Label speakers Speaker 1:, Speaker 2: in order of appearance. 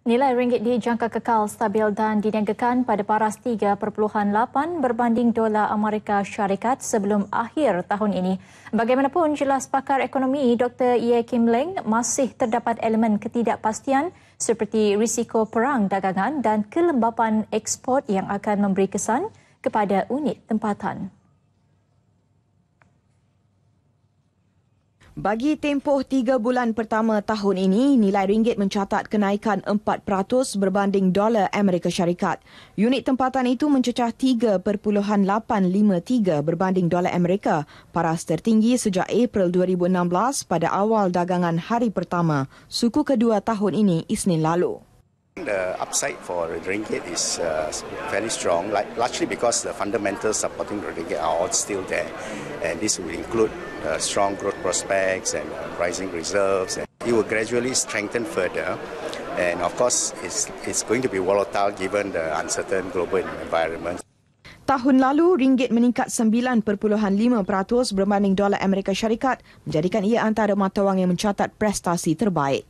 Speaker 1: Nilai ringgit dijangka kekal stabil dan diniagakan pada paras 3.8 berbanding dolar Amerika Syarikat sebelum akhir tahun ini. Bagaimanapun jelas pakar ekonomi Dr. Ye Kim Leng masih terdapat elemen ketidakpastian seperti risiko perang dagangan dan kelembapan ekspor yang akan memberi kesan
Speaker 2: kepada unit tempatan. Bagi tempoh tiga bulan pertama tahun ini, nilai ringgit mencatat kenaikan 4% berbanding dolar Amerika Syarikat. Unit tempatan itu mencecah 3.853 berbanding dolar Amerika, paras tertinggi sejak April 2016 pada awal dagangan hari pertama, suku kedua tahun ini Isnin lalu.
Speaker 3: The upside for the ringgit is uh, fairly strong, like, largely because the fundamentals supporting the ringgit are all still there. And this will include uh, strong growth prospects and uh, rising reserves. And it will gradually strengthen further. And of course, it's, it's going to be volatile given the uncertain global environment.
Speaker 2: Tahun lalu, ringgit meningkat 9.5% berbanding dolar Amerika Syarikat, menjadikan ia antara mata wang yang mencatat prestasi terbaik.